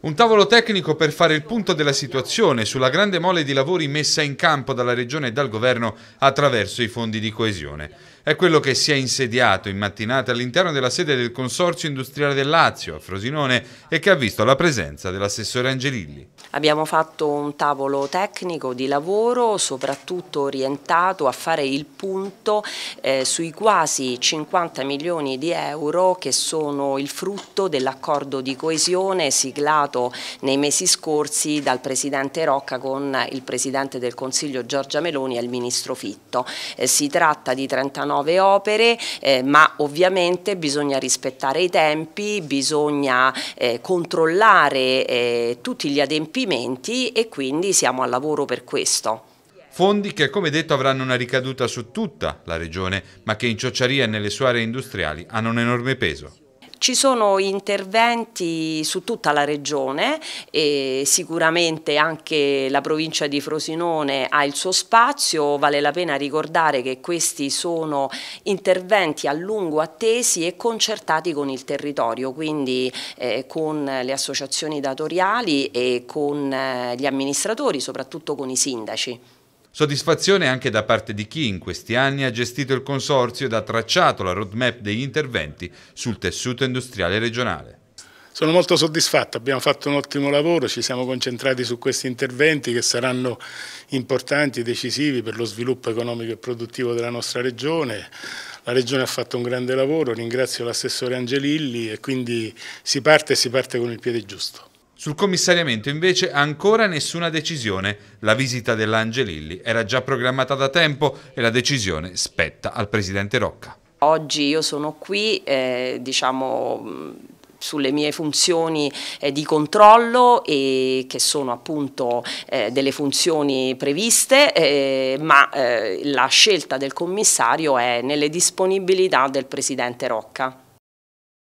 Un tavolo tecnico per fare il punto della situazione sulla grande mole di lavori messa in campo dalla Regione e dal Governo attraverso i fondi di coesione. È quello che si è insediato in mattinata all'interno della sede del Consorzio Industriale del Lazio a Frosinone e che ha visto la presenza dell'assessore Angelilli. Abbiamo fatto un tavolo tecnico di lavoro soprattutto orientato a fare il punto eh, sui quasi 50 milioni di euro che sono il frutto dell'accordo di coesione siglato nei mesi scorsi dal Presidente Rocca con il Presidente del Consiglio Giorgia Meloni e il Ministro Fitto. Eh, si tratta di 39 opere eh, ma ovviamente bisogna rispettare i tempi, bisogna eh, controllare eh, tutti gli adempimenti e quindi siamo al lavoro per questo. Fondi che, come detto, avranno una ricaduta su tutta la regione, ma che in ciociaria e nelle sue aree industriali hanno un enorme peso. Ci sono interventi su tutta la regione e sicuramente anche la provincia di Frosinone ha il suo spazio, vale la pena ricordare che questi sono interventi a lungo attesi e concertati con il territorio, quindi eh, con le associazioni datoriali e con eh, gli amministratori, soprattutto con i sindaci. Soddisfazione anche da parte di chi in questi anni ha gestito il consorzio ed ha tracciato la roadmap degli interventi sul tessuto industriale regionale. Sono molto soddisfatto, abbiamo fatto un ottimo lavoro, ci siamo concentrati su questi interventi che saranno importanti, decisivi per lo sviluppo economico e produttivo della nostra regione. La regione ha fatto un grande lavoro, ringrazio l'assessore Angelilli e quindi si parte e si parte con il piede giusto. Sul commissariamento invece ancora nessuna decisione. La visita dell'Angelilli era già programmata da tempo e la decisione spetta al presidente Rocca. Oggi io sono qui, eh, diciamo sulle mie funzioni eh, di controllo e che sono appunto eh, delle funzioni previste, eh, ma eh, la scelta del commissario è nelle disponibilità del Presidente Rocca.